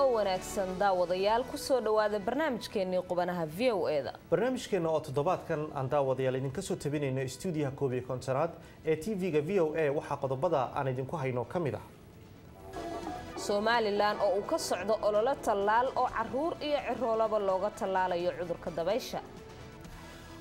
oo wanaagsan daawadayaal kusoo dhowaada barnaamijkeennii qubanaha v o eda barnaamijkeenna oo toddobaadkan aan daawadayaal idinka soo tabinayno stuudiyaha koob iyo kontonaad ee tv-ga v o a e waxaa qodobada aan idinku hayno ka mid ah somalilan oo uu ka socdo ololo tallaal oo caruur iyo ciroolaba looga tallaalayo cudurka dabaysha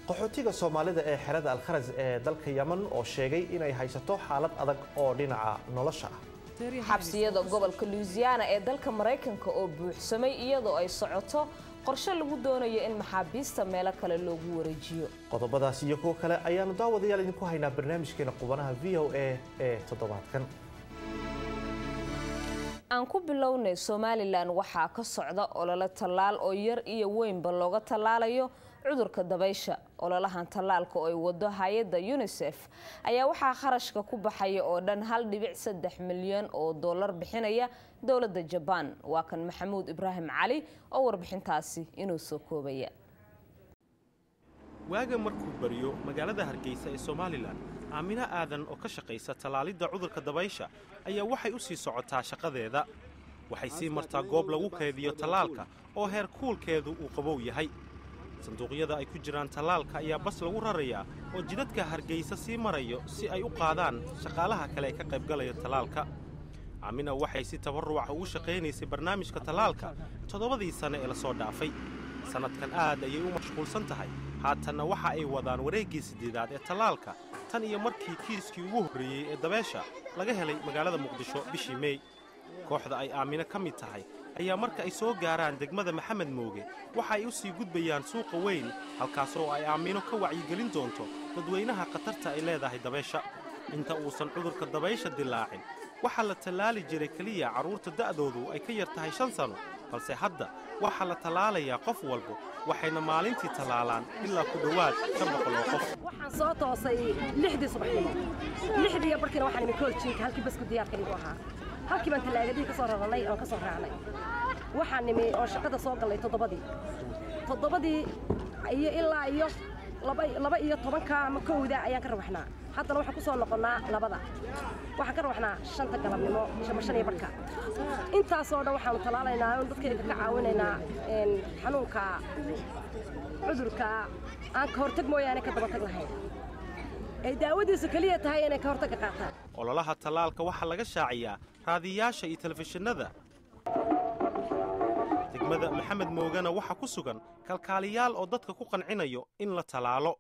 qaxootiga soomaalida ee xerada alkharas ee dalka yeman oo sheegay inay haysato xaalad adag oo dhinaca nolosha ah xabsiyada gobolka louisiana ee dalka maraykanka oo buuxsamay iyadoo ay socoto qorshe lagu doonayo in maxaabiista meelo kale loogu wareejiyo qodobadaas iyo kuwo kale ayaannu daawadayaal idinku haynaa barnaamijkeena qubanaha v o a ee toddobaadkan aan ku bilownay somalilan waxaa ka socda olole tallaal oo yar iyo weynba looga tallaalayo cudurka dabaysha ololahan tallaalka oo ay wado hay-adda unisef ayaa waxaa kharashka ku baxaya oo dhan hal dhibic saddex milyan oo dollar bixinaya dowladda jabaan waa kan maxamuud ibraahim cali oo warbixintaasi inuu soo koobaya waaga markuu baryo magaalada hargeysa ee somalilan aamino aadan oo ka shaqaysa tallaalidda cudurka dabaysha ayaa waxay u sii socotaa shaqadeeda waxay sii martaa goob lagu kaydiyo tallaalka oo heerkuulkeedu uu qabow yahay sanduuqyada ay ku jiraan tallaalka ayaa bas lagu rarayaa oo jidadka hargaysa sii marayo si ay u qaadaan shaqaalaha kale ee ka qaybgalaya tallaalka amina waxay si tabarruca ah ugu shaqaynaysay barnaamijka tallaalka toddobadii sane ee lasoo dhaafay sannadkan aad ayay u mashquulsan tahay haatanna waxa ay wadaan wareeggii siddeedaad ee tallaalka tan iyo markii kiiskii ugu horreeyey ee dabeesha laga helay magaalada muqdisho bishii mey kooxda ay aamino ka mid tahay ayaa marka ay soo gaaraan degmada maxamed mooge waxa ay u sii gudbayaan suuqa weyn halkaas oo ay aamino ka wacyigelin doonto dadweynaha khatarta ay leedahay dabaysha inta uusan cudurka dabaysha dilaacin waxaa la tallaali jiray keliya carruurta da'doodu ay ka yar tahay shan sano balse hadda waxaa la tallaalayaa qof walbo waxayna maalintii tallaalaan ilaa ku dhowaad ka boqoloo qof waxaan soo toosay lixdii subaxnimo lixdii barkina waxaan iminka horjiinka halkii basku igu ahaa halkii baan tallaagadii ka soo rarannay oon ka soo raacnay waxaan nimi oo shaqada soo gallay toddobadii toddobadii iyo ilaa iyo laba iyo tobanka ama kowda ayaan ka rawaxnaa haddana waxaan ku soo noqonnaa labada waxaan ka rawaxnaa shanta galabnimo ama shan iyo barhka intaasoo dhan waxaanu tallaalaynaa in dadkayga ka caawinaynaa xanuunka cudurka aan ka hortag mooyaane ka dabatag lahayn ay daawadiisa keliya tahay inay ka hortagga qaataan ololaha tallaalka waxaa laga shaaciyaa raadiyaasha iyo telefishinada degmada maxamed moogana waxaa ku sugan kalkaaliyaal oo dadka ku qancinayo in la tallaalo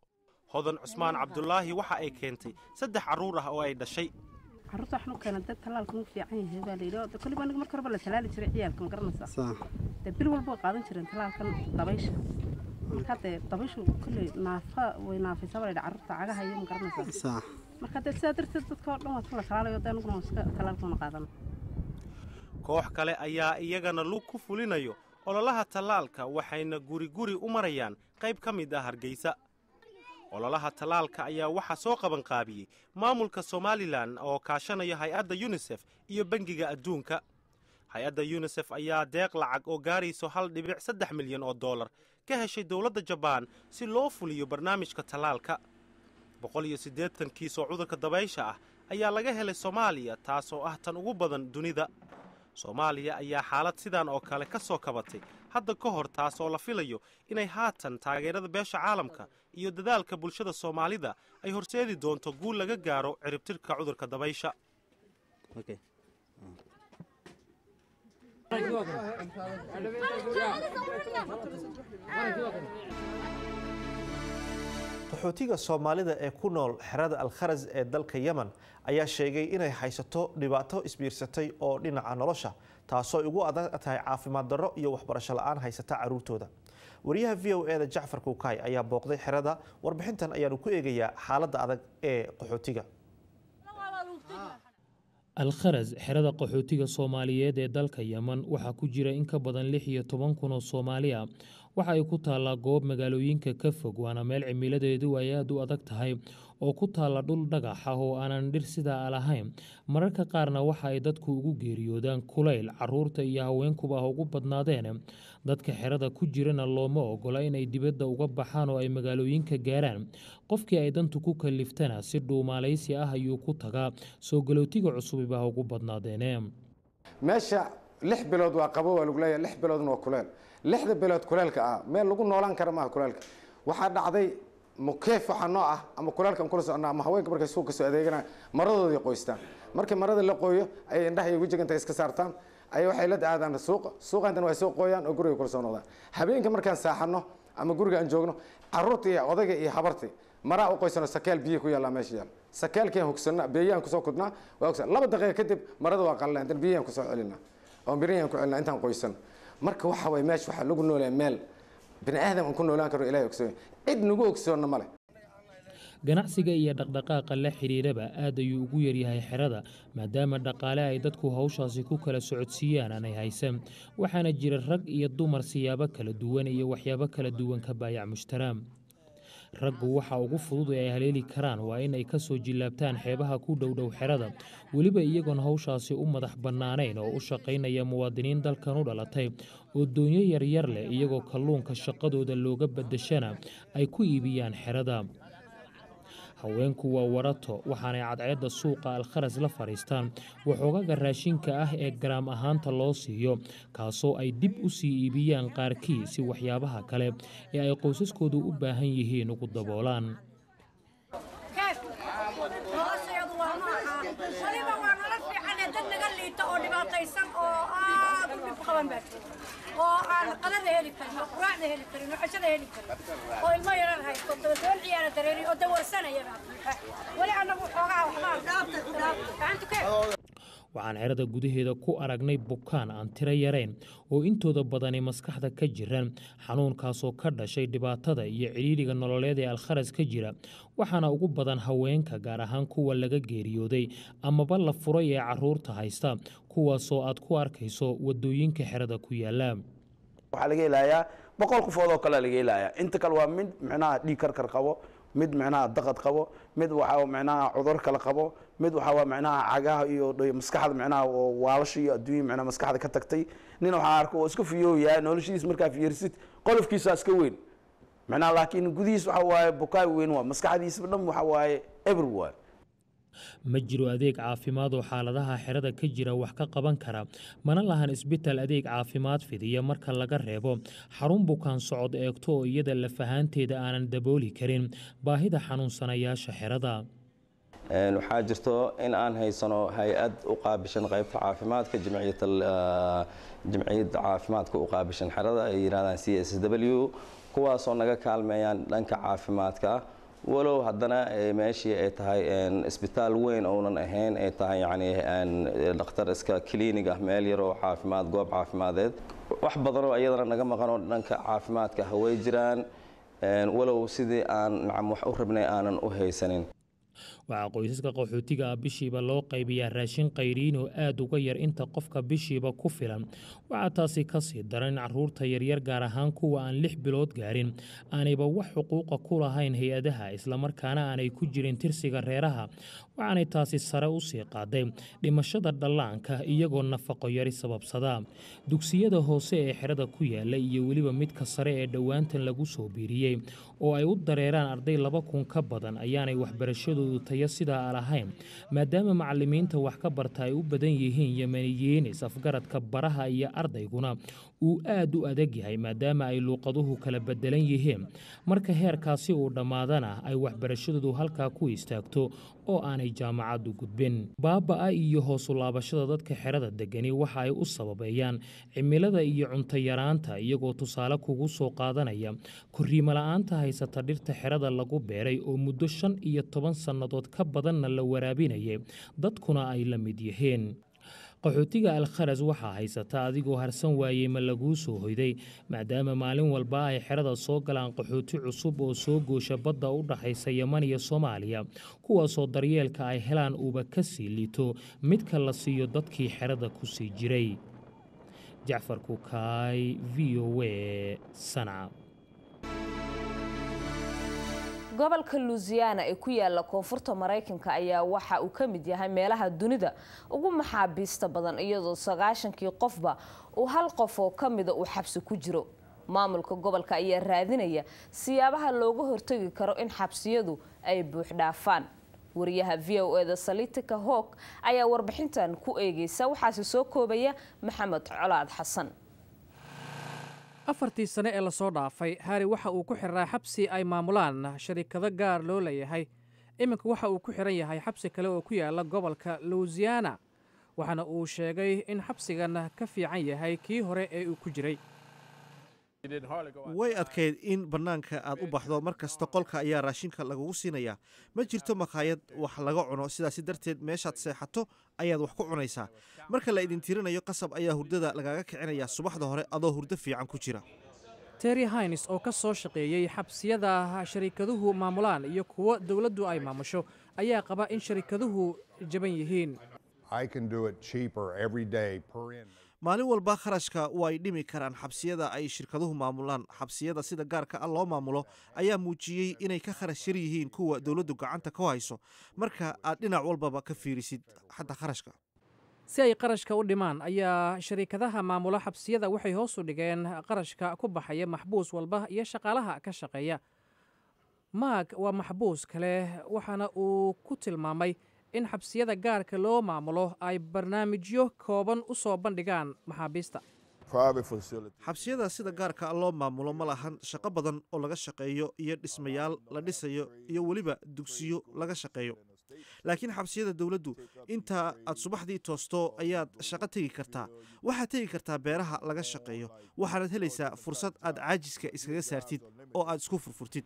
hodan cusmaan cabdulaahi waxa ay keentay saddex carruur ah oo ay dhashay carruurta waxaan u keenay dad tallaalka ugu fiican yahay baa la yidhi koliba aniga marka horba la tallaali jiray ciyaalka ma garanaysaa dee bil walba qaadan jireen tallaalkan dabaysha marka hadee dabayshu kulley naafa way naafaysaa baa carruurta cagaha iyo magaranaysaa marka dee sidaa darteed dadka oo dhan waa kala talaalayo de anuguna iska talaalkoona qaadana koox kale ayaa iyagana lug ku fulinayo ololaha tallaalka waxayna guriguri u marayaan qayb ka mid ah hargeysa ololaha tallaalka ayaa waxaa soo qabanqaabiyey maamulka somalilan oo kaashanaya hay-adda yunisef iyo bangiga adduunka hay-adda yunisef ayaa deeq lacag oo gaarayso hal dhibic saddex milyan oo dollar ka heshay dowladda jabaan si loo fuliyo barnaamijka tallaalka boqol iyo siddeetan kiis oo cudurka dabaysha ah ayaa laga helay soomaaliya taas oo ah tan ugu badan dunida soomaaliya ayaa xaalad sidan oo kale ka soo kabatay hadda ka hor taas oo la filayo inay haatan taageerada beesha caalamka iyo dadaalka bulshada soomaalida ay horseedi doonto guul laga gaaro ciribtirka cudurka dabaysha qaxootiga soomaalida ee ku nool xerada alkharas ee dalka yeman ayaa sheegay inay haysato dhibaato isbiirsatay oo dhinaca nolosha taasoo ugu adag tahay caafimaad darro iyo waxbarasho la-aan haysata caruurtooda wariyaha v o e da jacfar kukay ayaa booqday xerada warbixintan ayaanu ku eegayaa xaaladda adag ee qaxootiga alkharas xerada qaxootiga soomaaliyeed ee dalka yeman waxaa ku jira in ka badan lix iyo toban kun oo soomaali a waxa ay ku taallaa goob magaalooyinka ka fog waana meel cimiladeedu ay aada u adag tahay oo ku taala dhul dhagaxa ah oo aanan dhir sidaa ah lahayn mararka qaarna waxa ay dadku ugu geeriyoodaan kulayl caruurta iyo haweenkuba ha ugu badnaadeen dadka xerada ku jirana looma ogola inay dibadda uga baxaan oo ay magaalooyinka gaaraan qofkii ay dantu ku kaliftana si dhuumaalaysi ah ayuu ku tagaa soo galootiga cusubiba ha ugu badnaadeene meesha lix bilood waa qabo waa lagu leeyahay lix biloodna waa kuleel lixda bilood kuleelka ah meel lagu noolaan kara maaha kuleelka waxaa dhacday mukeef waxaa noo ah ama kulaalkan kula socnaa ama haweenka markay suuqa soo adeeganaa maradooday qoystaan markii marada la qooyo ayay indhahay ugu jegantahay iska saartaan ay waxay la aadaan suuqa suuqaantana way soo qooyaan oo guriga kula soo noqdaan habeenka markaan saaxano ama guriga aan joogno caruurta iyo odayga iyo habarti maraa u qoysano sakaal biyo ku yaallaa meesha yaal sakaalkiaan hogsanna biyayaan kusoo kudnaa waa hogsan laba daqiiqa kadib marada waa qalnaa intan biyayaan kusoo celinaa oo mirayaan ku celinaa intaan qoysan marka waxa waye meesha waxaa lagu noolaa meel bini aadam ku noolaan karno ilahay ogsoon cid nagu ogsoonna ma leh ganacsiga iyo dhaqdhaqaaqa la xidhiidhaba aad ayuu ugu yaryahay xerada maadaama dhaqaale ay dadku hawshaasi ku kala socodsiiyaan aanay haysan waxaana jira rag iyo dumar siyaabo kala duwan iyo waxyaabo kala duwan ka baayac mushtaraam raggu waxa ugu fudud ee ay haleeli karaan waa in ay ka soo jillaabtaan xeebaha ku dhowdhow xerada weliba iyagoon hawshaasi u madax bannaanayn oo u shaqaynaya muwaadiniin dalkan u dhalatay oo doonyo yaryar leh iyagoo kalluunka shaqadooda looga baddashana ay ku iibiyaan xerada haweenku waa warato waxaanay cadceedda suuqa alkharas la fadhiistaan waxoogaga raashinka ah ee garaam ahaanta loo siiyo kaasoo ay dib u sii iibiyaan qaarkii si waxyaabaha kale ee ay qoysaskoodu u baahan yihiin ugu daboolaan nolosheedu waa maaha waliba waa nolo fiican ee dad naga liita oo dhibaataysan oo aad u dhib qaban baa jirta oo aan qadada heli karin oo quraacda heli karin oo cashada heli karin oo ilmo yaran haysto dabadabal ciyaara dareeri oo dawarsanaya baa weli annagu xoogaa waxbaan gacanta kee waxaan cirada gudaheeda ku aragnay bukaan aan tiro yarayn oo intooda badani maskaxda ka jiran xanuunkaasoo ka dhashay dhibaatada iyo ciriiriga nololeed ee alkharas ka jira waxaana ugu badan haweenka gaar ahaan kuwa laga geeriyooday amaba la furay ee caruurta haysta kuwaasoo aad ku arkayso wadooyinka xerada ku yaala waxaa laga helayaa boqol qofood oo kale laga helayaa inta kale waa mid micnaha dhiig karkar qabo mid micnaha daqad qabo mid waxaa micnaha cudur kale qabo mid waxa waxaa micnaha cagaha iyo maskaxda micnaha oo waalasha iyo adduunya micnaha maskaxda ka tagtay nin waxaa arko oo iska fiyooyaa noloshiis markaa fiyeersid qolofkiisaa iska weyn micnaha laakiin gudihiis waxa waaye bukaay weyn waa maskaxdiisba dhan waxa waaye everywhere ma jiro adeeg caafimaad oo xaaladaha xerada ka jira wax ka qaban kara mana lahan isbitaal adeeg caafimaad fidiya marka laga reebo xarun bukaan socod eegto oo iyada lafahaanteeda aanan dabooli karin baahida xanuunsanayaasha xerada waxaa jirto in aan haysano hay-ad u qaabishan qaybta caafimaadka jamciyadda caafimaadka u qaabishan xerada ay yihaahdaan c s w kuwaasoo naga kaalmeeyaan dhanka caafimaadka walow haddana eh, meeshii ay tahay isbitaal weyn ounan ahayn ay tahay yani eh, dhakhtar iska clinig ah meel yaroo caafimaad goob caafimadeed wax badanoo iyadana naga maqanoo dhanka caafimaadka ah way jiraan walow sidii aan nacam wax u rabnay aanan u haysanin waxaa qoysaska qaxootiga ah bishiiba loo qaybiyaa raashin qayriin oo aad uga yar inta qofka bishiiba ku filan waxaa taasi ka sii daran in caruurta yaryar gaar ahaan kuwa aan lix bilood gaarin aanayba wax xuquuqa ku lahayn hay-adaha islamarkaana aanay ku jirin tirsiga reeraha waxaanay taasi sare u sii qaaday dhimashada dhallaanka iyagoo nafaqo yari sababsada dugsiyada hoose ee xerada ku yaala iyo weliba midka sare ee dhowaantan lagu soo biiriyey oo ay u dareeraan arday laba kun ka badan ayaanay waxbarashadoodu soomaaliya sidaa aan ahayn maadaama macalimiinta wax ka barta ay u badan yihiin yemeniyiinis afgaradka baraha iyo ardayguna uu aad u adag yahay maadaama ay luuqaduhu kala bedelan yihiin marka heerkaasi uu dhammaadana ay waxbarashadoodu halkaa ku istaagto oo aanay jaamacaddu gudbin baaba'a iyo hoosulaabashada dadka xerada degani waxa ay u sababeeyaan cimilada iyo cuntayaraanta iyagoo tusaale kugu soo qaadanaya korriimola'aanta haysata dhirta xerada lagu beeray oo muddo shan iyo toban sannadood ka badanna la waraabinayay dadkuna ay la mid yihiin qaxootiga alkharas waxaa haysata adigoo harsan waayey ma laguu soo hoyday maadaama maalin walba ay xerada soo galaan qaxooti cusub oo soo goosha badda u dhaxaysa yeman iyo soomaaliya kuwaasoo daryeelka ay helaan uuba ka sii liito midka la siiyo dadkii xerada ku sii jiray jacfar kukaay v o w sanca gobolka lusiana ee ku yaala koonfurta maraykanka ayaa waxa uu ka mid yahay meelaha dunida ugu maxaabiista badan iyadoo sagaashankii qofba uu hal qof oo ka mida uu xabsi ku jiro maamulka gobolka ayaa raadinaya siyaabaha looga hortegi karo in xabsiyadu ay buuxdhaafaan wariyaha v o eda salitika howk ayaa warbixintan ku eegeysa waxaase soo koobaya maxamed colaad xasan afartii sane ee lasoo dhaafay haari waxa uu ku xiraa xabsi ay maamulaan shariikado gaar loo leeyahay iminka waxa uu ku xiran yahay xabsi kale oo ku yaalla gobolka lousiana waxaana uu sheegay in xabsigan ka fiican yahay kii hore ee uu ku jiray way adkayd in bannaanka aad u baxdo markasta qolka ayaa raashinka lagugu siinayaa ma jirto makhaayad wax laga cuno sidaasi darteed meeshaad seexato ayaad wax ku cunaysaa marka la idin tirinayo qasab ayaa hurdada lagaaga kicinaya subaxda hore adoo hurdo fiican ku jira terry hines oo ka soo shaqeeyey xabsiyada sharikaduhu maamulaan iyo kuwo dowladdu ay maamusho ayaa qaba in sharikaduhu jaban yihiin maalin walba kharashka ay dhimi karaan xabsiyada ay shirkaduhu maamulaan xabsiyada sida gaarka ah loo maamulo ayaa muujiyey inay ka kharash yar yihiin kuwa dowladdu gacanta ku hayso marka aad dhinac walbaba ka fiirisid xataa kharashka si ay qarashka u dhimaan ayaa shariikadaha maamula xabsiyada waxay hoos u dhigeen qarashka ku baxaya maxbuus walba iyo shaqaalaha ka shaqeeya maag waa maxbuus kale waxaana uu ku tilmaamay in xabsiyada gaarka loo maamulo ay barnaamijyo kooban u soo bandhigaan maxaabiista xabsiyada sida gaarka loo maamulo ma lahan shaqo badan oo laga shaqeeyo iyo dhismayaal la dhisayo iyo weliba dugsiyo laga shaqeeyo laakiin xabsiyada dowladdu intaa aad subaxdii toosto ayaad shaqo tegi kartaa waxaad tegi kartaa beeraha laga shaqeeyo waxaanad helaysaa fursad aad caajiska iskaga saartid oo aad isku furfurtid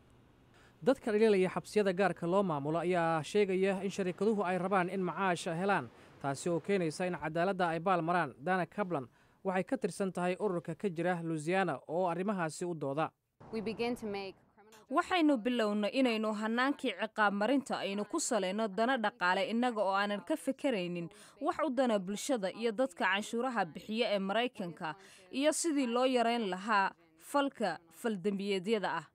dadka dhaliilaya xabsiyada gaarka loo maamulo ayaa sheegaya in shariikaduhu ay rabaan in macaasha helaan taasi oo keenaysa in cadaaladda ay baal maraan dana kablan waxay ka tirsan tahay ururka ka jira lusiana oo arrimahaasi u dooda waxaynu bilowno inaynu hannaankii ciqaab marinta aynu ku salayno dana dhaqaale innaga oo aanan ka fekeraynin wax u dana bulshada iyo dadka canshuuraha bixiya ee maraykanka iyo sidii loo yarayn lahaa falka faldembiyeedyada ah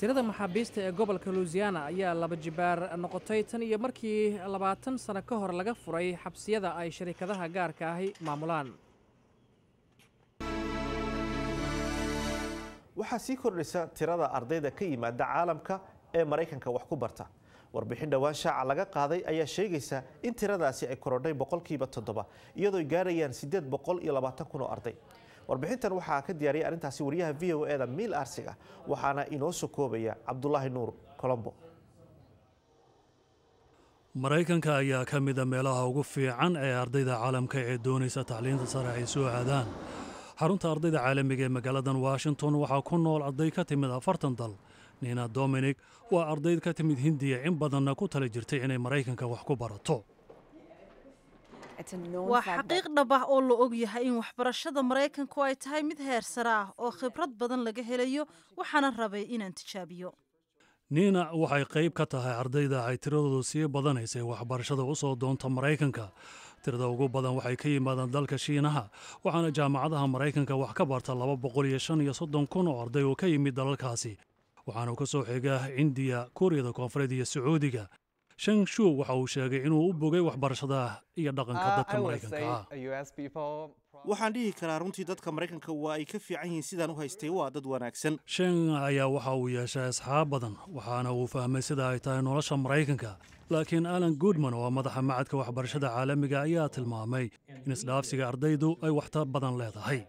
tirada maxaabiista ee gobolka luisiana ayaa laba jibaar noqotay tan iyo markii labaatan sano ka hor laga furay xabsiyada ay sharikadaha gaarka ahi maamulaan waxaa sii kordhaysa tirada ardayda ka yimaada caalamka ee maraykanka wax ku barta warbixin dhowaan shaaca laga qaaday ayaa sheegaysa in tiradaasi ay korodhay boqolkiiba toddoba iyadoo gaarayaan siddeed boqol iyo labaatan kun oo arday warbixintan waxaa ka diyaariyay arrintaasi wariyaha v o eda miil arsiga waxaana inoo soo koobaya cabdulaahi nuur colombo maraykanka ayaa ka mid a meelaha ugu fiican ee ardayda caalamka ee doonaysa tacliinta sare ay soo aadaan xarunta ardayda caalamiga ee magaaladan washington waxaa ku nool arday ka timid afartan dal nina dominic waa ardayd ka timid hindiya in badanna ku tala jirtay inay maraykanka wax ku barato waa xaqiiq ah oo la og yahay in waxbarashada maraykanku ay tahay mid heer sare ah oo khibrad badan laga helayo waxaana rabay inaan tijaabiyo niina waxay qayb ka tahay ardayda ay tiradoodu sii badanaysay waxbarashada u soo doonta maraykanka tirada ugu badan waxay ka yimaadaan dalka shiinaha waxaana jaamacadaha maraykanka wax ka barta laba boqol iyo shan iyo soddon kun oo arday oo ka yimid dalalkaasi waxaana ka soo xiga indiya kuuriyada koonfureed iyo sacuudiga sheng shu waxa uu sheegay inuu u bogay waxbarashada iyo dhaqanka ah, dadka maraykanka uh, waxaan dhihi karaa runtii dadka maraykanka waa ay ka fiican yihiin sidaan u haystay waa dad wanaagsan sheng ayaa waxa uu yeeshay asxaab badan waxaana uu fahmay sida ay tahay nolosha maraykanka laakiin alan goodman oo madaxa macadka waxbarashada caalamiga ayaa tilmaamay in isdhaafsiga ardaydu ay waxta badan leedahay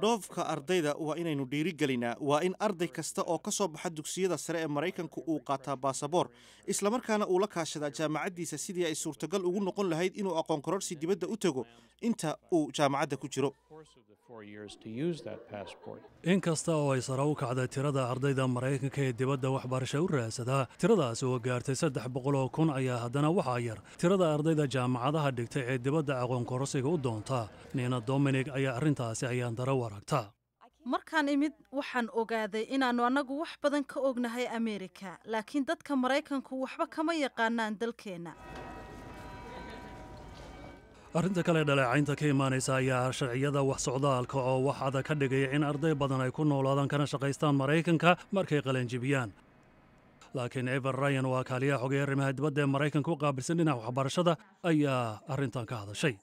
dhoofka ardayda waa inaynu dhiirigelinaa waa in arday kasta oo ka soo baxa dugsiyada sare ee maraykanku uu qaataa baasaboor islamarkaana uu la kaashadaa jaamacaddiisa sidii ay suurtagal ugu noqon lahayd inuu aqoon kororsi dibadda u tego inta uu jaamacadda ku jiro in kasta oo ay sare u kacday tirada ardayda maraykanka ee dibadda waxbarasho u raadsada tiradaas oo gaartay saddex boqol oo kun ayaa haddana waxaa yar tirada ardayda jaamacadaha dhigtay ee dibadda aqoonkorosiga u doonta niina dominig ayaa arrintaasi ayaan dara waragta markaan imid waxaan ogaaday inaannu annagu wax badan ka ognahay ameerika laakiin dadka maraykanku waxba kama yaqaanaan dalkeenna arrinta kale dhaleecaynta ka imaanaysa ayaa sharciyada wax socdaalka oo wax adag ka dhigaya in arday badan ay ku noolaadaan kana shaqaystaan maraykanka markay qalanjibiyaan laakiin eber ryan waa kaaliyaha xogay arrimaha dibadda ee maraykanka u qaabilsan dhinaca waxbarashada ayaa arrintan ka hadashay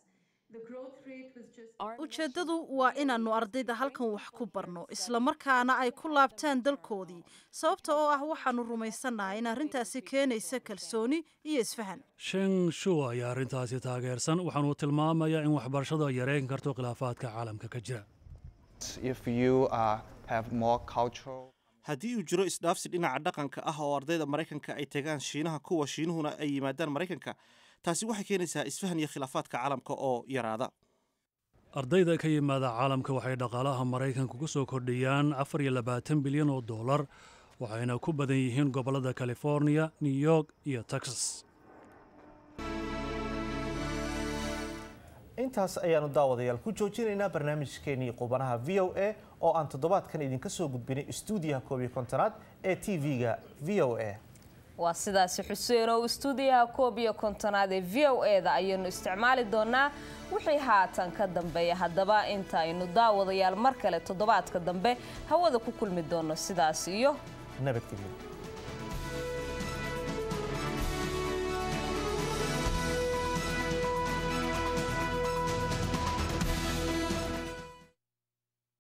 ujeeddadu waa inaannu ardayda halkan wax ku barno islamarkaana ay ku laabtaan dalkoodii sababta oo ah waxaannu rumaysannaha in arrintaasi keenaysa kalsooni iyo isfahan sheng shuw ayaa arrintaasi taageersan waxaanu tilmaamayaa in waxbarashadu ay yareykan karto khilaafaadka caalamka ka jira uh, haddii uu jiro isdhaafsi dhinaca dhaqanka ah oo ardayda maraykanka ay tagaan shiinaha kuwa shiinuhuna ay yimaadaan maraykanka taasi waxay keenaysaa isfahan iyo khilaafaadka caalamka oo yaraada ardayda ka yimaada caalamka waxay dhaqaalaha maraykanka ku soo kordhiyaan afar iyo labaatan bilyan oo dollar waxayna ku badan yihiin gobollada californiya new york iyo texas intaas ayaanu daawadayaal ku joojinaynaa barnaamijkeenii qubanaha v o a oo aan toddobaadkan idinka soo gudbinay stuudiyaha koob iyo kontonaad ee t v-ga v o a waa sidaasi xuseen oo istuudiyaha koob iyo kontonaad ee v o e da ayaynu isticmaali doonaa wixii haatan ka dambeeya haddaba inta aynu daawadayaal mar kale toddobaadka dambe hawada ku kulmi doono sidaas iyo nabadgelyo